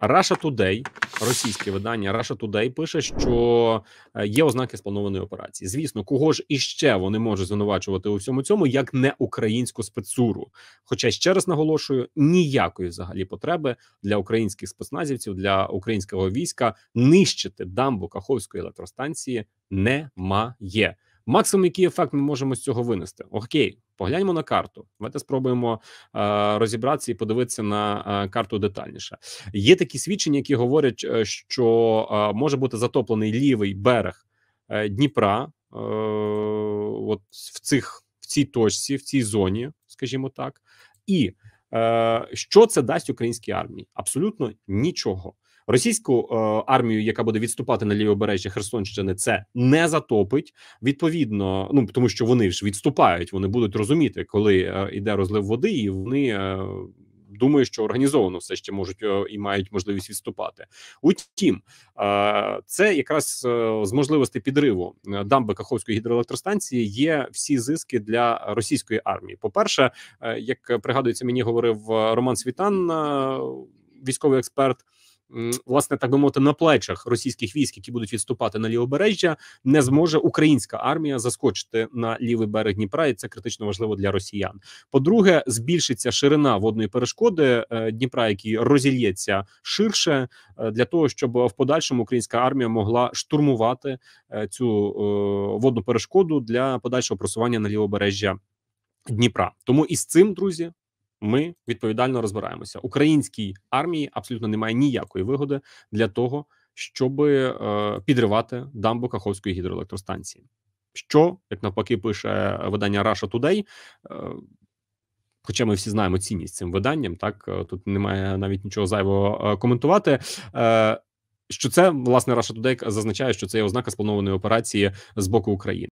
Russia Today, російське видання Russia Today пише, що е, є ознаки спланованої операції. Звісно, кого ж іще вони можуть звинувачувати у всьому цьому як не українську спецуру. Хоча ще раз наголошую, ніякої взагалі потреби для українських спецназівців для українського війська нищити дамбу Каховської електростанції немає. Максимум, який ефект ми можемо з цього винести? Окей, погляньмо на карту. Давайте спробуємо е, розібратися і подивитися на е, карту детальніше. Є такі свідчення, які говорять, е, що е, може бути затоплений лівий берег е, Дніпра. Е, от в цих в цій точці, в цій зоні, скажімо так, і е, що це дасть українській армії? Абсолютно нічого. Російську е, армію, яка буде відступати на лівобережжя Херсонщини, це не затопить. Відповідно, ну тому що вони ж відступають, вони будуть розуміти, коли е, йде розлив води, і вони. Е, Думаю, що організовано все ще можуть е, і мають можливість відступати. Утім, е, це якраз е, з можливості підриву дамби Каховської гідроелектростанції є всі зиски для російської армії. По перше, як пригадується, мені говорив Роман Світан, військовий експерт власне так би мовити на плечах російських військ, які будуть відступати на лівобережжя, не зможе українська армія заскочити на лівий берег Дніпра, і це критично важливо для росіян. По-друге, збільшиться ширина водної перешкоди е, Дніпра, який розільється ширше, е, для того, щоб в подальшому українська армія могла штурмувати е, цю водну перешкоду для подальшого просування на лівобережжя Дніпра. Тому і з цим друзі ми відповідально розбираємося. Українській армії абсолютно немає ніякої вигоди для того, щоб е, підривати дамбу Каховської гідроелектростанції. Що як навпаки пише видання Russia Today, е, Хоча ми всі знаємо цінність цим виданням, так е, тут немає навіть нічого зайвого е, коментувати. Е, що це власне Russia Today зазначає, що це є ознака спланованої операції з боку України.